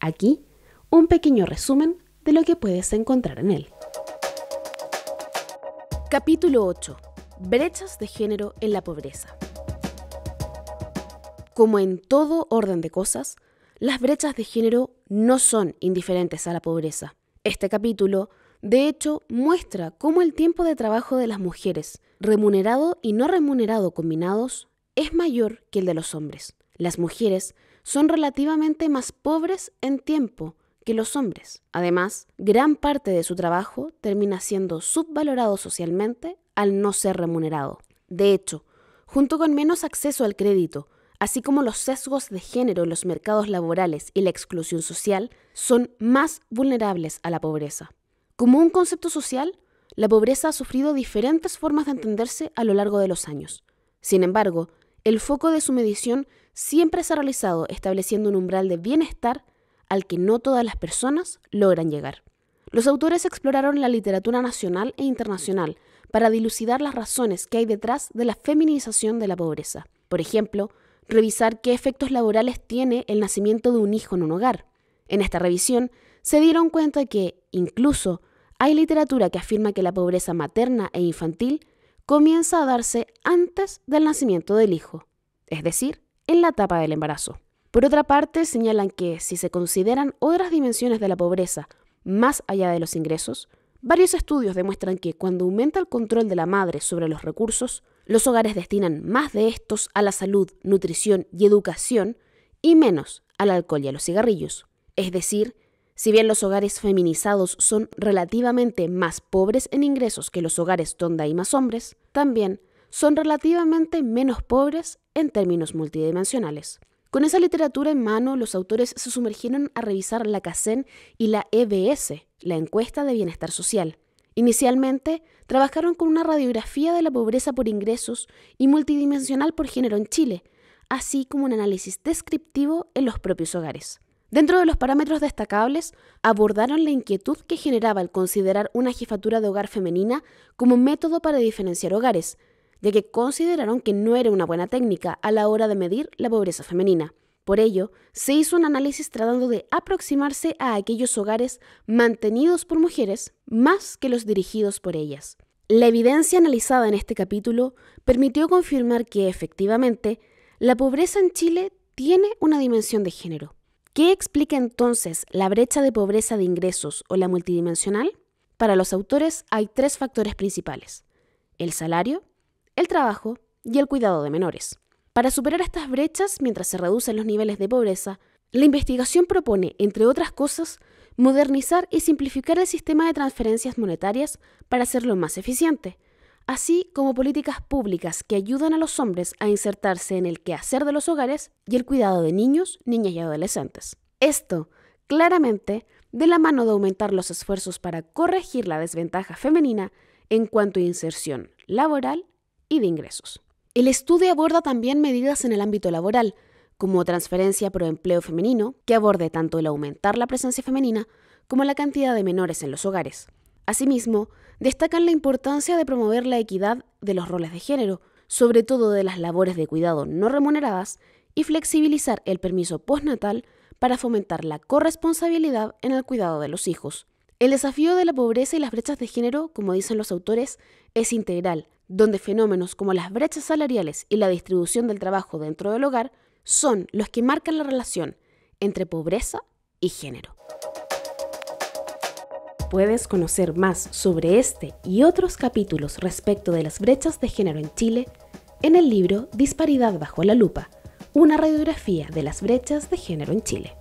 Aquí, un pequeño resumen de lo que puedes encontrar en él. Capítulo 8. Brechas de género en la pobreza. Como en todo orden de cosas, las brechas de género no son indiferentes a la pobreza. Este capítulo, de hecho, muestra cómo el tiempo de trabajo de las mujeres, remunerado y no remunerado combinados, es mayor que el de los hombres. Las mujeres son relativamente más pobres en tiempo que los hombres. Además, gran parte de su trabajo termina siendo subvalorado socialmente al no ser remunerado. De hecho, junto con menos acceso al crédito, así como los sesgos de género en los mercados laborales y la exclusión social, son más vulnerables a la pobreza. Como un concepto social, la pobreza ha sufrido diferentes formas de entenderse a lo largo de los años. Sin embargo, el foco de su medición siempre se ha realizado estableciendo un umbral de bienestar al que no todas las personas logran llegar. Los autores exploraron la literatura nacional e internacional para dilucidar las razones que hay detrás de la feminización de la pobreza. Por ejemplo, revisar qué efectos laborales tiene el nacimiento de un hijo en un hogar. En esta revisión, se dieron cuenta que, incluso, hay literatura que afirma que la pobreza materna e infantil comienza a darse antes del nacimiento del hijo, es decir, en la etapa del embarazo. Por otra parte, señalan que si se consideran otras dimensiones de la pobreza más allá de los ingresos, varios estudios demuestran que cuando aumenta el control de la madre sobre los recursos, los hogares destinan más de estos a la salud, nutrición y educación y menos al alcohol y a los cigarrillos. Es decir, si bien los hogares feminizados son relativamente más pobres en ingresos que los hogares donde hay más hombres, también son relativamente menos pobres en términos multidimensionales. Con esa literatura en mano, los autores se sumergieron a revisar la CASEN y la EBS, la encuesta de bienestar social. Inicialmente, trabajaron con una radiografía de la pobreza por ingresos y multidimensional por género en Chile, así como un análisis descriptivo en los propios hogares. Dentro de los parámetros destacables, abordaron la inquietud que generaba el considerar una jefatura de hogar femenina como método para diferenciar hogares, ya que consideraron que no era una buena técnica a la hora de medir la pobreza femenina. Por ello, se hizo un análisis tratando de aproximarse a aquellos hogares mantenidos por mujeres más que los dirigidos por ellas. La evidencia analizada en este capítulo permitió confirmar que efectivamente la pobreza en Chile tiene una dimensión de género. ¿Qué explica entonces la brecha de pobreza de ingresos o la multidimensional? Para los autores hay tres factores principales, el salario, el trabajo y el cuidado de menores. Para superar estas brechas mientras se reducen los niveles de pobreza, la investigación propone, entre otras cosas, modernizar y simplificar el sistema de transferencias monetarias para hacerlo más eficiente, así como políticas públicas que ayudan a los hombres a insertarse en el quehacer de los hogares y el cuidado de niños, niñas y adolescentes. Esto, claramente, de la mano de aumentar los esfuerzos para corregir la desventaja femenina en cuanto a inserción laboral y de ingresos. El estudio aborda también medidas en el ámbito laboral, como transferencia pro empleo femenino, que aborde tanto el aumentar la presencia femenina como la cantidad de menores en los hogares, Asimismo, destacan la importancia de promover la equidad de los roles de género, sobre todo de las labores de cuidado no remuneradas, y flexibilizar el permiso postnatal para fomentar la corresponsabilidad en el cuidado de los hijos. El desafío de la pobreza y las brechas de género, como dicen los autores, es integral, donde fenómenos como las brechas salariales y la distribución del trabajo dentro del hogar son los que marcan la relación entre pobreza y género puedes conocer más sobre este y otros capítulos respecto de las brechas de género en Chile en el libro Disparidad bajo la lupa, una radiografía de las brechas de género en Chile.